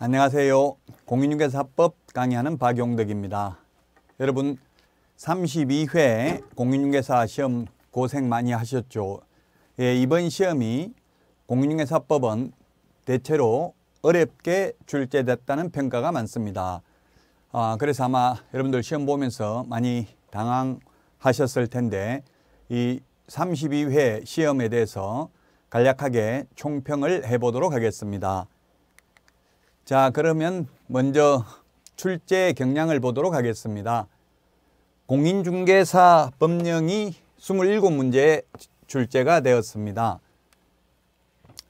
안녕하세요. 공인중개사법 강의하는 박용덕입니다. 여러분 32회 공인중개사 시험 고생 많이 하셨죠? 예, 이번 시험이 공인중개사법은 대체로 어렵게 출제됐다는 평가가 많습니다. 아, 그래서 아마 여러분들 시험 보면서 많이 당황하셨을 텐데 이 32회 시험에 대해서 간략하게 총평을 해보도록 하겠습니다. 자 그러면 먼저 출제 경향을 보도록 하겠습니다. 공인중개사 법령이 27문제 출제가 되었습니다.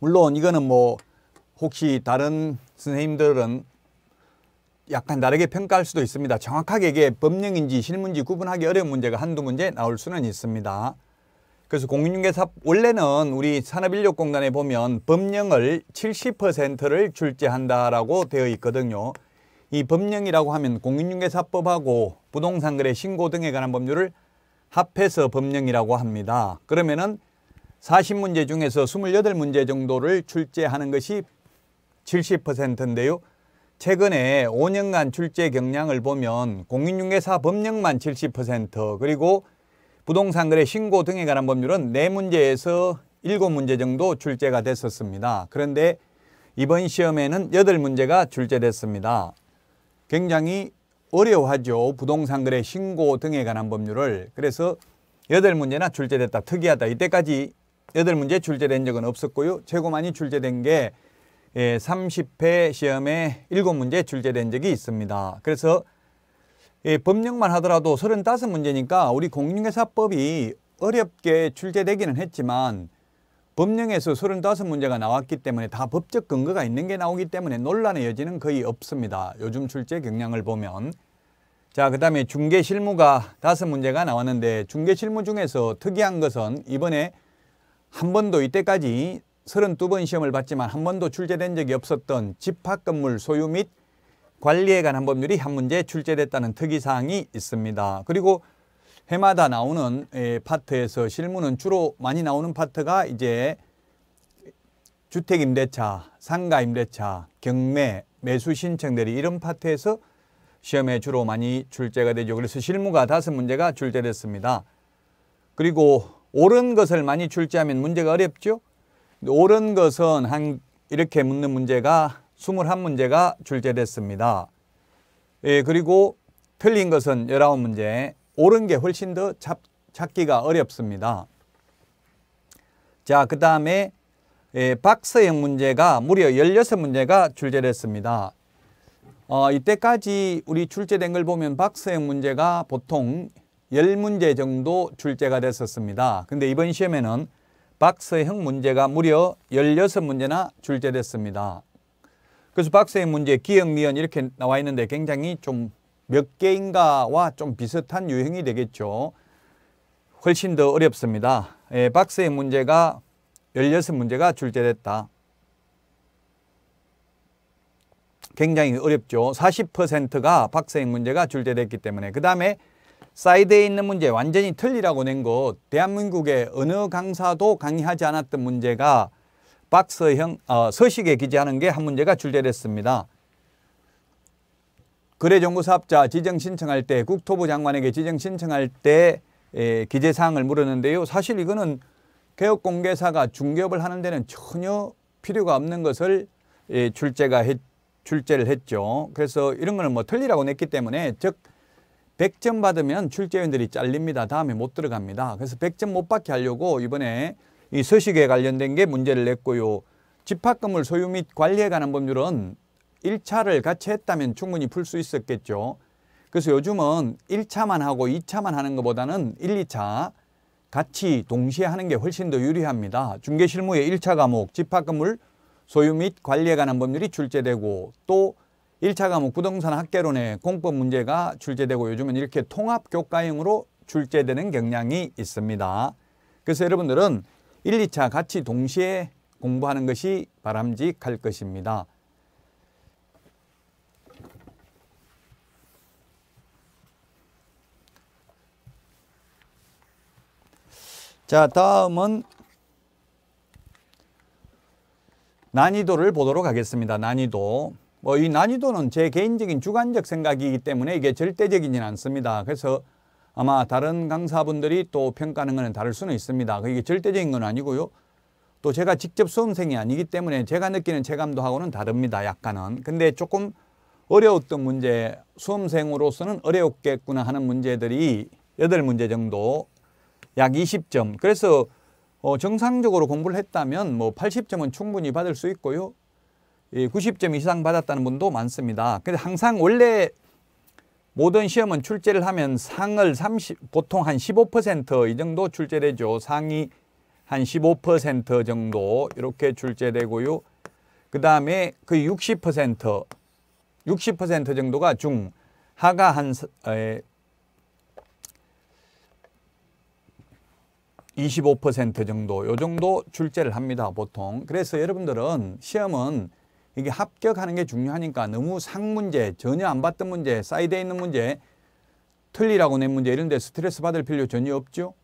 물론 이거는 뭐 혹시 다른 선생님들은 약간 다르게 평가할 수도 있습니다. 정확하게 이게 법령인지 실문지 구분하기 어려운 문제가 한두 문제 나올 수는 있습니다. 그래서 공인중개사 원래는 우리 산업인력공단에 보면 법령을 70%를 출제한다라고 되어 있거든요. 이 법령이라고 하면 공인중개사법하고 부동산거래 신고 등에 관한 법률을 합해서 법령이라고 합니다. 그러면은 40문제 중에서 28문제 정도를 출제하는 것이 70%인데요. 최근에 5년간 출제 경량을 보면 공인중개사 법령만 70% 그리고 부동산 거래 신고 등에 관한 법률은 네문제에서 일곱 문제 정도 출제가 됐었습니다. 그런데 이번 시험에는 여덟 문제가 출제됐습니다. 굉장히 어려워하죠. 부동산 거래 신고 등에 관한 법률을. 그래서 여덟 문제나 출제됐다. 특이하다. 이때까지 여덟 문제 출제된 적은 없었고요. 최고 많이 출제된 게 30회 예, 시험에 일곱 문제 출제된 적이 있습니다. 그래서 예, 법령만 하더라도 35문제니까 우리 공인회사법이 어렵게 출제되기는 했지만 법령에서 35문제가 나왔기 때문에 다 법적 근거가 있는 게 나오기 때문에 논란의 여지는 거의 없습니다. 요즘 출제 경향을 보면. 자, 그 다음에 중개실무가 5 문제가 나왔는데 중개실무 중에서 특이한 것은 이번에 한 번도 이때까지 32번 시험을 봤지만 한 번도 출제된 적이 없었던 집합건물 소유 및 관리에 관한 법률이 한 문제에 출제됐다는 특이사항이 있습니다. 그리고 해마다 나오는 예, 파트에서 실무는 주로 많이 나오는 파트가 이제 주택임대차, 상가임대차, 경매, 매수신청대리 이런 파트에서 시험에 주로 많이 출제가 되죠. 그래서 실무가 다섯 문제가 출제됐습니다. 그리고 옳은 것을 많이 출제하면 문제가 어렵죠. 옳은 것은 한 이렇게 묻는 문제가 21문제가 출제됐습니다. 예, 그리고 틀린 것은 19문제, 옳은 게 훨씬 더 잡, 찾기가 어렵습니다. 자, 그 다음에 예, 박스형 문제가 무려 16문제가 출제됐습니다. 어, 이때까지 우리 출제된 걸 보면 박스형 문제가 보통 10문제 정도 출제가 됐었습니다. 근데 이번 시험에는 박스형 문제가 무려 16문제나 출제됐습니다. 그래서 박사의 문제, 기역, 미연 이렇게 나와 있는데 굉장히 좀 몇 개인가와 좀 비슷한 유형이 되겠죠. 훨씬 더 어렵습니다. 예, 박스의 문제가 16문제가 출제됐다. 굉장히 어렵죠. 40%가 박사의 문제가 출제됐기 때문에 그 다음에 사이드에 있는 문제 완전히 틀리라고 낸 것, 대한민국의 어느 강사도 강의하지 않았던 문제가 박서형 어, 서식에 기재하는 게 한 문제가 출제됐습니다. 거래정보 사업자 지정 신청할 때 국토부 장관에게 지정 신청할 때 기재사항을 물었는데요. 사실 이거는 개업공개사가 중개업을 하는 데는 전혀 필요가 없는 것을 예, 출제가 했, 출제를 했죠. 그래서 이런 거는 뭐 틀리라고 냈기 때문에 즉 100점 받으면 출제위원들이 잘립니다. 다음에 못 들어갑니다. 그래서 100점 못 받게 하려고 이번에 이 서식에 관련된 게 문제를 냈고요. 집합금을 소유 및 관리에 관한 법률은 1차를 같이 했다면 충분히 풀 수 있었겠죠. 그래서 요즘은 1차만 하고 2차만 하는 것보다는 1, 2차 같이 동시에 하는 게 훨씬 더 유리합니다. 중개실무의 1차 과목 집합금을 소유 및 관리에 관한 법률이 출제되고 또 1차 과목 부동산 학개론의 공법 문제가 출제되고 요즘은 이렇게 통합 교과형으로 출제되는 경향이 있습니다. 그래서 여러분들은 1, 2차 같이 동시에 공부하는 것이 바람직할 것입니다. 자, 다음은 난이도를 보도록 하겠습니다. 난이도. 뭐 이 난이도는 제 개인적인 주관적 생각이기 때문에 이게 절대적이진 않습니다. 그래서 아마 다른 강사분들이 또 평가하는 것은 다를 수는 있습니다. 그게 절대적인 건 아니고요. 또 제가 직접 수험생이 아니기 때문에 제가 느끼는 체감도 하고는 다릅니다. 약간은. 근데 조금 어려웠던 문제, 수험생으로서는 어려웠겠구나 하는 문제들이 여덟 문제 정도 약 20점. 그래서 어, 정상적으로 공부를 했다면 뭐 80점은 충분히 받을 수 있고요. 예, 90점 이상 받았다는 분도 많습니다. 근데 항상 원래 모든 시험은 출제를 하면 상을 30, 보통 한 15%이 정도 출제되죠. 상이 한 15% 정도 이렇게 출제되고요. 그 다음에 그 60%, 60% 정도가 중, 하가 한 25% 정도, 요 정도 출제를 합니다, 보통. 그래서 여러분들은 시험은 이게 합격하는 게 중요하니까 너무 상 문제, 전혀 안 봤던 문제, 사이드에 있는 문제, 틀리라고 낸 문제 이런 데 스트레스 받을 필요 전혀 없죠.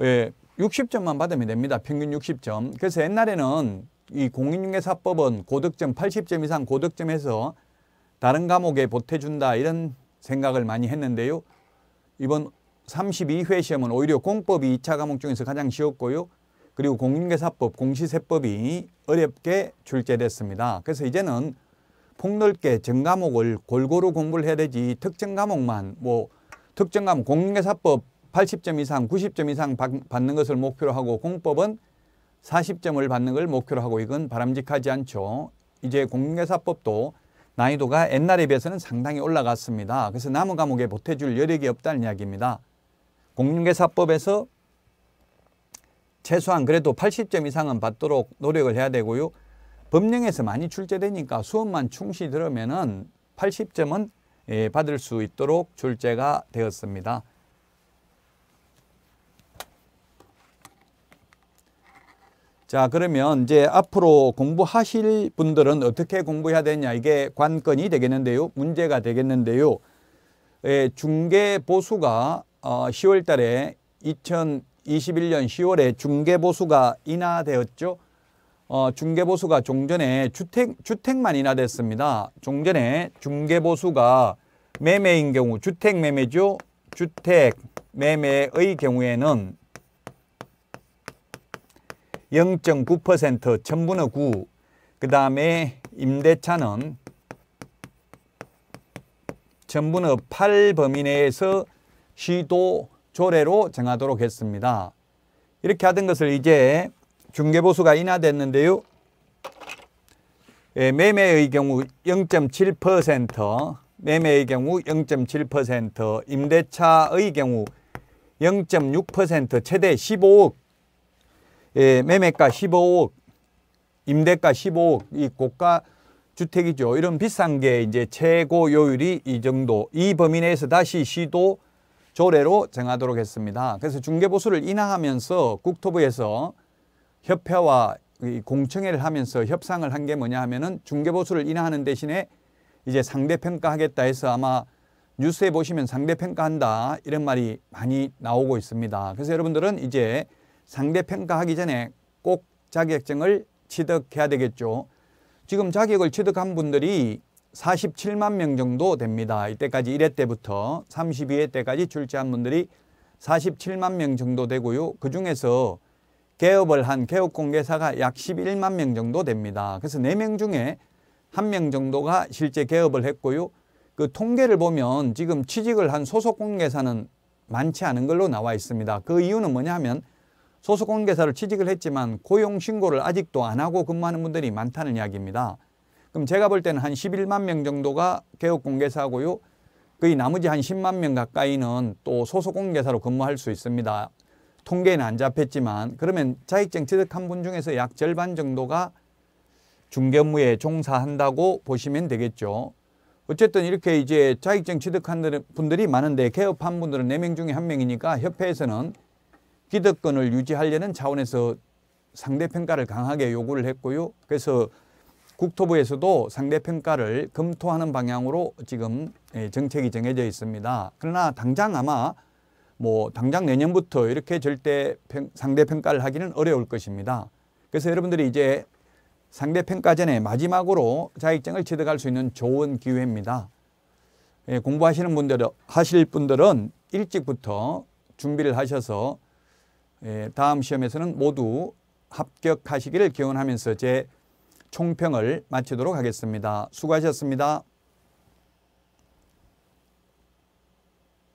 예, 60점만 받으면 됩니다. 평균 60점. 그래서 옛날에는 이 공인중개사법은 고득점 80점 이상 고득점해서 다른 과목에 보태준다 이런 생각을 많이 했는데요. 이번 32회 시험은 오히려 공법이 2차 과목 중에서 가장 쉬웠고요. 그리고 공인계사법, 공시세법이 어렵게 출제됐습니다. 그래서 이제는 폭넓게 전 과목을 골고루 공부를 해야 되지 특정 과목만 뭐 특정 과목 공인계사법 80점 이상 90점 이상 받는 것을 목표로 하고 공법은 40점을 받는 걸 목표로 하고 이건 바람직하지 않죠. 이제 공인계사법도 난이도가 옛날에 비해서는 상당히 올라갔습니다. 그래서 남은 과목에 보태줄 여력이 없다는 이야기입니다. 공인계사법에서 최소한 그래도 80점 이상은 받도록 노력을 해야 되고요. 법령에서 많이 출제되니까 수업만 충실히 들으면 80점은 예, 받을 수 있도록 출제가 되었습니다. 자 그러면 이제 앞으로 공부하실 분들은 어떻게 공부해야 되냐 이게 관건이 되겠는데요. 문제가 되겠는데요. 예, 중계 보수가 어, 10월 달에 2 1년 10월에 중개보수가 인하되었죠. 어, 중개보수가 종전에 주택, 주택만 인하됐습니다. 종전에 중개보수가 매매인 경우 주택 매매죠. 주택 매매의 경우에는 0.9% 천분의 9, 그 다음에 임대차는 천분의 8 범위 내에서 시도 조례로 정하도록 했습니다. 이렇게 하던 것을 이제 중개보수가 인하됐는데요. 예, 매매의 경우 0.7%, 매매의 경우 0.7%, 임대차의 경우 0.6% 최대 15억, 예, 매매가 15억, 임대가 15억, 이 고가 주택이죠. 이런 비싼 게 이제 최고 요율이 이 정도. 이 범위 내에서 다시 시도 조례로 정하도록 했습니다. 그래서 중개보수를 인하하면서 국토부에서 협회와 공청회를 하면서 협상을 한 게 뭐냐 하면은 중개보수를 인하하는 대신에 이제 상대평가하겠다 해서 아마 뉴스에 보시면 상대평가한다 이런 말이 많이 나오고 있습니다. 그래서 여러분들은 이제 상대평가하기 전에 꼭 자격증을 취득해야 되겠죠. 지금 자격을 취득한 분들이 47만 명 정도 됩니다. 이때까지 1회 때부터 32회 때까지 출제한 분들이 47만 명 정도 되고요. 그중에서 개업을 한 개업 공개사가 약 11만 명 정도 됩니다. 그래서 4명 중에 1명 정도가 실제 개업을 했고요. 그 통계를 보면 지금 취직을 한 소속 공개사는 많지 않은 걸로 나와 있습니다. 그 이유는 뭐냐 하면 소속 공개사를 취직을 했지만 고용 신고를 아직도 안 하고 근무하는 분들이 많다는 이야기입니다. 그럼 제가 볼 때는 한 11만 명 정도가 개업 공개사고요. 거의 나머지 한 10만 명 가까이는 또 소속 공개사로 근무할 수 있습니다. 통계는 안 잡혔지만 그러면 자격증 취득한 분 중에서 약 절반 정도가 중견무에 종사한다고 보시면 되겠죠. 어쨌든 이렇게 이제 자격증 취득한 분들이 많은데 개업한 분들은 네 명 중에 한명이니까 협회에서는 기득권을 유지하려는 차원에서 상대평가를 강하게 요구를 했고요. 그래서 국토부에서도 상대평가를 검토하는 방향으로 지금 예, 정책이 정해져 있습니다. 그러나 당장 아마 뭐 당장 내년부터 이렇게 절대 상대평가를 하기는 어려울 것입니다. 그래서 여러분들이 이제 상대평가 전에 마지막으로 자격증을 취득할 수 있는 좋은 기회입니다. 예, 공부하시는 분들, 하실 분들은 일찍부터 준비를 하셔서 예, 다음 시험에서는 모두 합격하시기를 기원하면서 제 총평을 마치도록 하겠습니다. 수고하셨습니다.